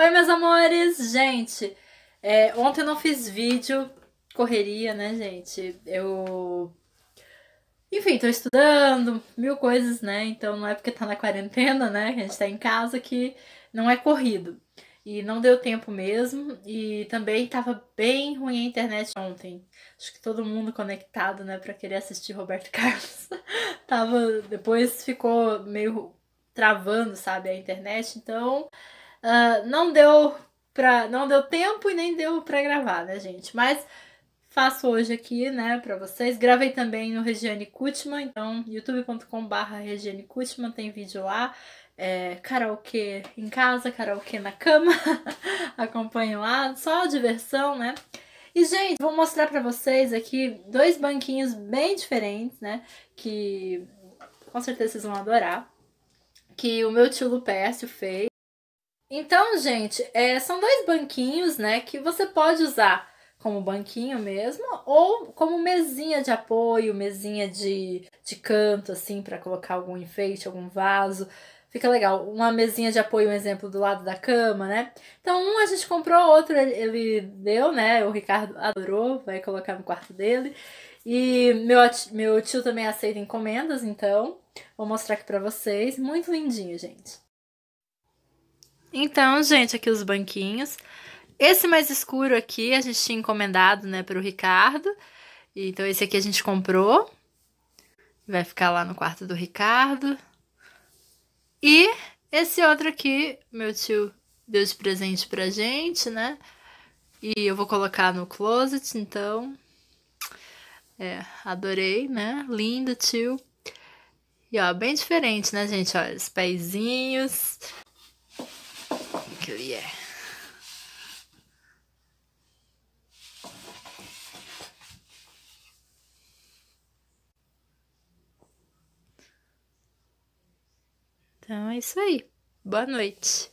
Oi, meus amores! Gente, é, ontem eu não fiz vídeo, correria, né, gente? Eu. Enfim, tô estudando, mil coisas, né? Então não é porque tá na quarentena, né? Que a gente tá em casa que não é corrido. E não deu tempo mesmo. E também tava bem ruim a internet ontem. Acho que todo mundo conectado, né, pra querer assistir Roberto Carlos. tava. Depois ficou meio travando, sabe, a internet. Então. Uh, não deu pra, não deu tempo e nem deu para gravar, né, gente? Mas faço hoje aqui, né, para vocês. Gravei também no Regiane Kutman, então youtube.com/barra Regiane Kutman tem vídeo lá. É, karaokê em casa, karaokê na cama, acompanhe lá, só diversão, né? E, gente, vou mostrar para vocês aqui dois banquinhos bem diferentes, né? Que com certeza vocês vão adorar. Que o meu tio Lupercio fez. Então, gente, é, são dois banquinhos, né, que você pode usar como banquinho mesmo ou como mesinha de apoio, mesinha de, de canto, assim, para colocar algum enfeite, algum vaso. Fica legal. Uma mesinha de apoio, um exemplo, do lado da cama, né? Então, um a gente comprou, outro ele deu, né? O Ricardo adorou, vai colocar no quarto dele. E meu, meu tio também aceita encomendas, então vou mostrar aqui pra vocês. Muito lindinho, gente. Então, gente, aqui os banquinhos. Esse mais escuro aqui a gente tinha encomendado, né, para o Ricardo. Então, esse aqui a gente comprou. Vai ficar lá no quarto do Ricardo. E esse outro aqui, meu tio deu de presente pra gente, né? E eu vou colocar no closet, então. É, adorei, né? Lindo, tio. E ó, bem diferente, né, gente? Olha, os pezinhos que ele é. Então é isso aí. Boa noite.